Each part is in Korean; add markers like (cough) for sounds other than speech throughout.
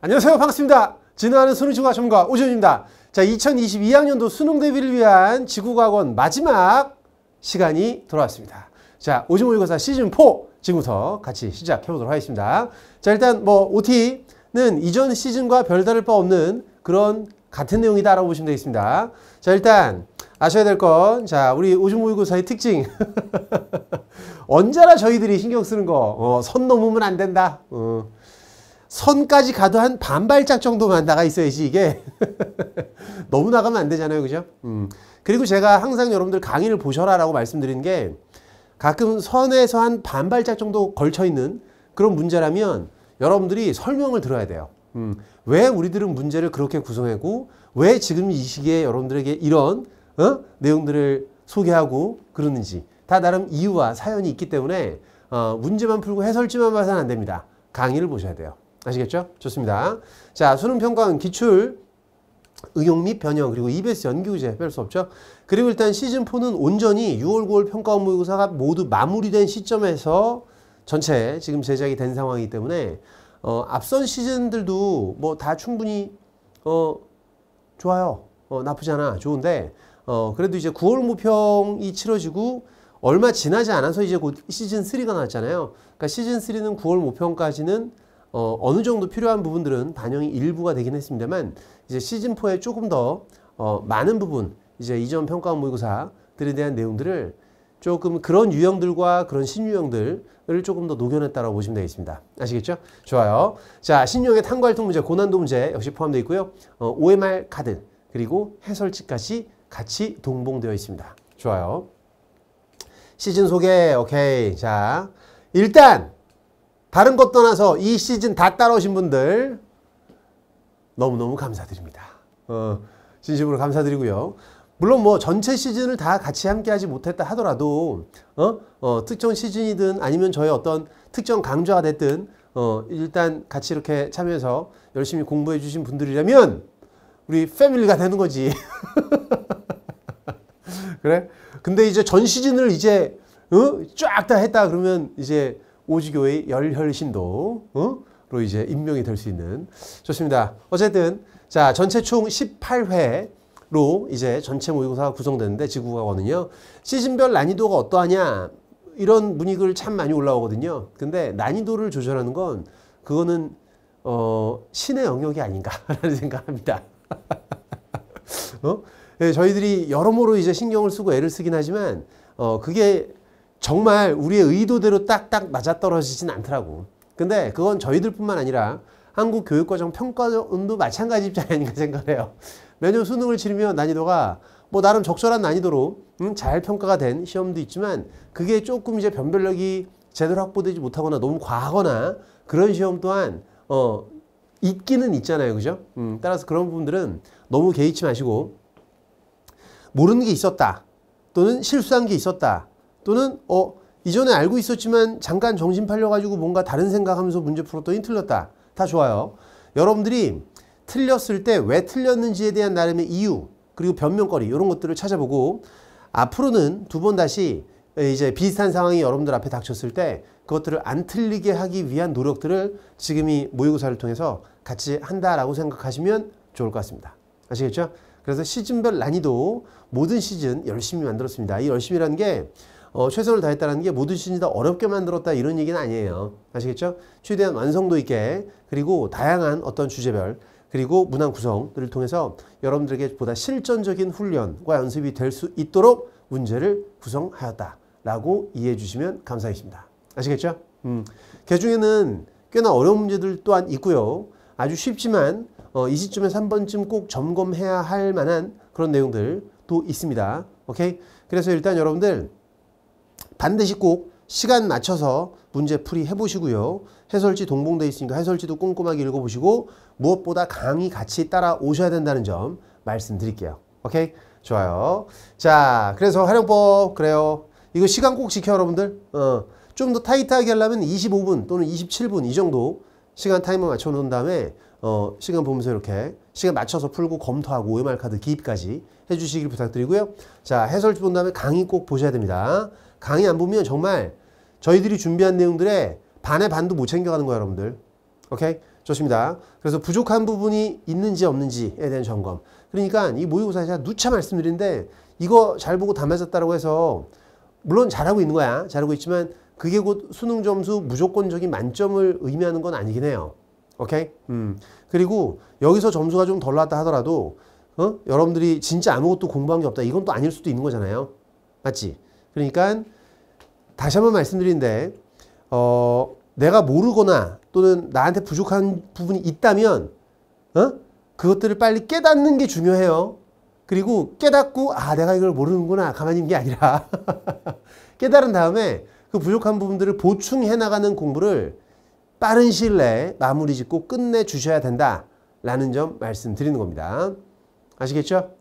안녕하세요. 반갑습니다. 진화하는 수능시과 전문가 오지입니다 자, 2022학년도 수능 대비를 위한 지구과학원 마지막 시간이 돌아왔습니다. 자, 오지모의고사 시즌4 지금부터 같이 시작해보도록 하겠습니다. 자, 일단 뭐 OT는 이전 시즌과 별다를 바 없는 그런 같은 내용이다라고 보시면 되겠습니다. 자, 일단 아셔야 될 건, 자, 우리 오중모의고사의 특징. (laughs) 언제나 저희들이 신경 쓰는 거, 어, 선 넘으면 안 된다. 어. 선까지 가도 한 반발짝 정도만 나가 있어야지 이게 (laughs) 너무 나가면 안 되잖아요 그죠 음. 그리고 제가 항상 여러분들 강의를 보셔라 라고 말씀드리는 게 가끔 선에서 한 반발짝 정도 걸쳐 있는 그런 문제라면 여러분들이 설명을 들어야 돼요 음. 왜 우리들은 문제를 그렇게 구성하고 왜 지금 이 시기에 여러분들에게 이런 어? 내용들을 소개하고 그러는지 다 나름 이유와 사연이 있기 때문에 어, 문제만 풀고 해설지만 봐서는 안 됩니다. 강의를 보셔야 돼요. 아시겠죠? 좋습니다. 자, 수능 평가원 기출 응용 및 변형 그리고 EBS 연기우제 뺄 수 없죠. 그리고 일단 시즌4는 온전히 6월 9월 평가업무의고사가 모두 마무리된 시점에서 전체 지금 제작이 된 상황이기 때문에 어, 앞선 시즌들도 뭐 다 충분히 어, 좋아요. 어, 나쁘지 않아. 좋은데 어, 그래도 이제 9월 모평이 치러지고 얼마 지나지 않아서 이제 곧 시즌3가 나왔잖아요. 그러니까 시즌3는 9월 모평까지는 어, 어느 정도 필요한 부분들은 반영이 일부가 되긴 했습니다만 이제 시즌 4에 조금 더 어, 많은 부분 이제 이전 평가원 모의고사들에 대한 내용들을 조금 그런 유형들과 그런 신유형들을 조금 더 녹여냈다라고 보시면 되겠습니다. 아시겠죠? 좋아요. 자, 신유형의 탐구활동 문제, 고난도 문제 역시 포함되어 있고요. 어, OMR 카드 그리고 해설집까지 같이 동봉되어 있습니다. 좋아요. 시즌 소개, 오케이. 자, 일단 다른 것 떠나서 이 시즌 다 따라오신 분들 너무너무 감사드립니다. 어, 진심으로 감사드리고요. 물론 뭐 전체 시즌을 다 같이 함께 하지 못했다 하더라도 어? 어, 특정 시즌이든 아니면 저의 어떤 특정 강좌가 됐든 어, 일단 같이 이렇게 참여해서 열심히 공부해 주신 분들이라면 우리 패밀리가 되는 거지. (laughs) 그래? 근데 이제 전 시즌을 이제 어? 쫙다 했다 그러면 이제 오지교의 열혈신도로 어? 이제 임명이 될 수 있는 좋습니다. 어쨌든 자 전체 총 18회로 이제 전체 모의고사가 구성되는데 지구과거는요 시즌별 난이도가 어떠하냐 이런 문익을 참 많이 올라오거든요. 근데 난이도를 조절하는 건 그거는 어, 신의 영역이 아닌가라는 (laughs) 생각합니다. (laughs) 어? 네, 저희들이 여러모로 이제 신경을 쓰고 애를 쓰긴 하지만 어, 그게 정말 우리의 의도대로 딱딱 맞아떨어지진 않더라고. 근데 그건 저희들뿐만 아니라 한국 교육과정 평가원도 마찬가지 입장이 아닌가 생각해요. 매년 수능을 치르며 난이도가 뭐 나름 적절한 난이도로 음, 잘 평가가 된 시험도 있지만 그게 조금 이제 변별력이 제대로 확보되지 못하거나 너무 과하거나 그런 시험 또한 어 있기는 있잖아요, 그죠? 음, 따라서 그런 부분들은 너무 개의치 마시고 모르는 게 있었다 또는 실수한 게 있었다 또는 어 이전에 알고 있었지만 잠깐 정신 팔려가지고 뭔가 다른 생각하면서 문제 풀었더니 틀렸다. 다 좋아요. 여러분들이 틀렸을 때 왜 틀렸는지에 대한 나름의 이유 그리고 변명거리 이런 것들을 찾아보고 앞으로는 두 번 다시 이제 비슷한 상황이 여러분들 앞에 닥쳤을 때 그것들을 안 틀리게 하기 위한 노력들을 지금이 모의고사를 통해서 같이 한다라고 생각하시면 좋을 것 같습니다. 아시겠죠? 그래서 시즌별 난이도 모든 시즌 열심히 만들었습니다. 이 열심이라는 게 어, 최선을 다했다는 게 모든 시즌이 다 어렵게 만들었다 이런 얘기는 아니에요. 아시겠죠? 최대한 완성도 있게 그리고 다양한 어떤 주제별 그리고 문항 구성들을 통해서 여러분들에게 보다 실전적인 훈련과 연습이 될 수 있도록 문제를 구성하였다라고 이해해 주시면 감사하겠습니다. 아시겠죠? 음, 그 중에는 꽤나 어려운 문제들 또한 있고요. 아주 쉽지만 어, 이 시점에 서한번쯤꼭 점검해야 할 만한 그런 내용들도 있습니다. 오케이? 그래서 일단 여러분들 반드시 꼭 시간 맞춰서 문제 풀이 해보시고요. 해설지 동봉돼 있으니까 해설지도 꼼꼼하게 읽어보시고 무엇보다 강의 같이 따라오셔야 된다는 점 말씀드릴게요. 오케이? 좋아요. 자, 그래서 활용법 그래요. 이거 시간 꼭 지켜 여러분들. 어, 좀 더 타이트하게 하려면 25분 또는 27분 이 정도 시간 타이머 맞춰 놓은 다음에 어, 시간 보면서 이렇게 시간 맞춰서 풀고 검토하고 OMR 카드 기입까지 해주시길 부탁드리고요. 자, 해설지 본 다음에 강의 꼭 보셔야 됩니다. 강의 안 보면 정말 저희들이 준비한 내용들의 반의 반도 못 챙겨가는 거예요 여러분들 오케이? 좋습니다. 그래서 부족한 부분이 있는지 없는지에 대한 점검. 그러니까 이 모의고사 제가 누차 말씀드린데 이거 잘 보고 다맞았다고 해서 물론 잘하고 있는 거야. 잘하고 있지만 그게 곧 수능 점수 무조건적인 만점을 의미하는 건 아니긴 해요. 오케이? 음. 그리고 여기서 점수가 좀 덜 나왔다 하더라도 어? 여러분들이 진짜 아무것도 공부한 게 없다. 이건 또 아닐 수도 있는 거잖아요. 맞지? 그러니까 다시 한번 말씀드린데 어, 내가 모르거나 또는 나한테 부족한 부분이 있다면 어? 그것들을 빨리 깨닫는 게 중요해요. 그리고 깨닫고 아 내가 이걸 모르는구나 가만히 있는 게 아니라 (laughs) 깨달은 다음에 그 부족한 부분들을 보충해 나가는 공부를 빠른 시일 내에 마무리 짓고 끝내 주셔야 된다라는 점 말씀드리는 겁니다. 아시겠죠?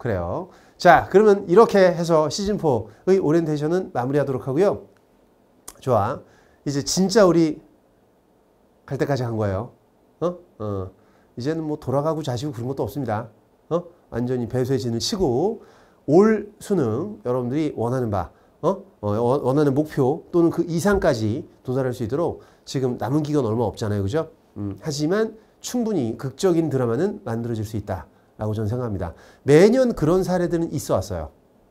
그래요. 자, 그러면 이렇게 해서 시즌4의 오리엔테이션은 마무리하도록 하고요. 좋아. 이제 진짜 우리 갈 때까지 한 거예요. 어? 어. 이제는 뭐 돌아가고 자시고 그런 것도 없습니다. 어? 완전히 배수해지는 치고 올 수능 여러분들이 원하는 바, 어? 어? 어, 원하는 목표 또는 그 이상까지 도달할 수 있도록 지금 남은 기간 얼마 없잖아요. 그죠? 음, 하지만 충분히 극적인 드라마는 만들어질 수 있다. 라고 저는 생각합니다. 매년 그런 사례들은 있어 왔어요.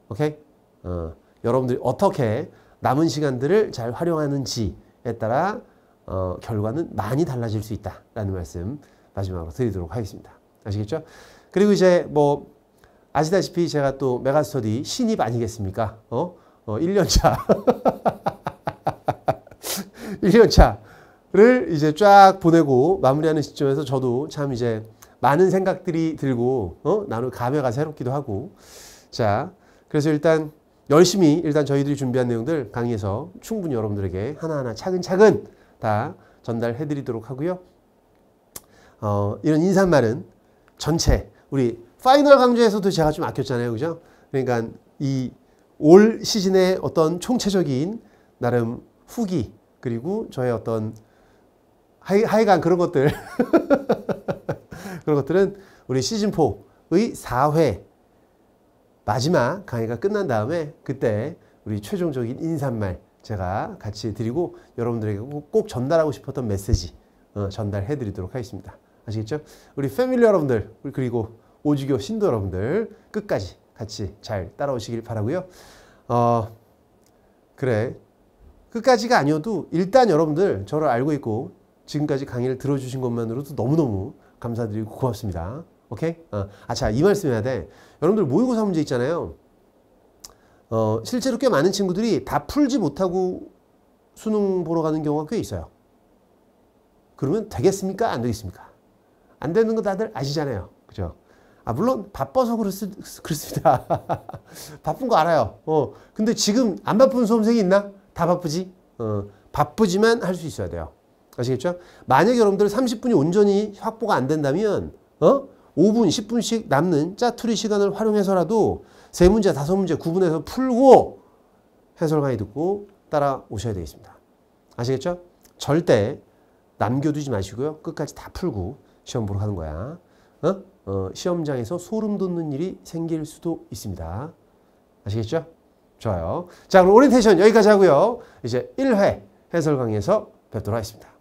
오케이? 어, 여러분들이 어떻게 남은 시간들을 잘 활용하는지에 따라 어, 결과는 많이 달라질 수 있다라는 말씀 마지막으로 드리도록 하겠습니다. 아시겠죠? 그리고 이제 뭐 아시다시피 제가 또 메가스터디 신입 아니겠습니까? 어? 어 1년차. 1년차를 (laughs) 이제 쫙 보내고 마무리하는 시점에서 저도 참 이제 많은 생각들이 들고 어? 나는 감회가 새롭기도 하고 자 그래서 일단 열심히 일단 저희들이 준비한 내용들 강의에서 충분히 여러분들에게 하나하나 차근차근 다 전달해 드리도록 하고요. 어, 이런 인사말은 전체 우리 파이널 강좌에서도 제가 좀 아꼈잖아요. 그죠? 그러니까 이 올 시즌의 어떤 총체적인 나름 후기 그리고 저의 어떤 하이, 하간 그런 것들 (laughs) 그런 것들은 우리 시즌4의 4회 마지막 강의가 끝난 다음에 그때 우리 최종적인 인사말 제가 같이 드리고 여러분들에게 꼭 전달하고 싶었던 메시지 어, 전달해 드리도록 하겠습니다. 아시겠죠? 우리 패밀리 여러분들 그리고 오주교 신도 여러분들 끝까지 같이 잘 따라오시길 바라고요. 어, 그래 끝까지가 아니어도 일단 여러분들 저를 알고 있고 지금까지 강의를 들어주신 것만으로도 너무너무 감사드리고 고맙습니다. 오케이? 어. 아, 자, 이 말씀 해야 돼. 여러분들 모의고사 문제 있잖아요. 어, 실제로 꽤 많은 친구들이 다 풀지 못하고 수능 보러 가는 경우가 꽤 있어요. 그러면 되겠습니까? 안 되겠습니까? 안 되는 거 다들 아시잖아요. 그죠? 아, 물론 바빠서 그렇습, 니다 (laughs) 바쁜 거 알아요. 어, 근데 지금 안 바쁜 수험생이 있나? 다 바쁘지? 어, 바쁘지만 할 수 있어야 돼요. 아시겠죠? 만약 여러분들 30분이 온전히 확보가 안 된다면 어? 5분, 10분씩 남는 짜투리 시간을 활용해서라도 세 문제, 다섯 문제 구분해서 풀고 해설 강의 듣고 따라오셔야 되겠습니다. 아시겠죠? 절대 남겨두지 마시고요. 끝까지 다 풀고 시험 보러 가는 거야. 어? 어, 시험장에서 소름 돋는 일이 생길 수도 있습니다. 아시겠죠? 좋아요. 자, 그럼 오리엔테이션 여기까지 하고요. 이제 1회 해설 강의에서 뵙도록 하겠습니다.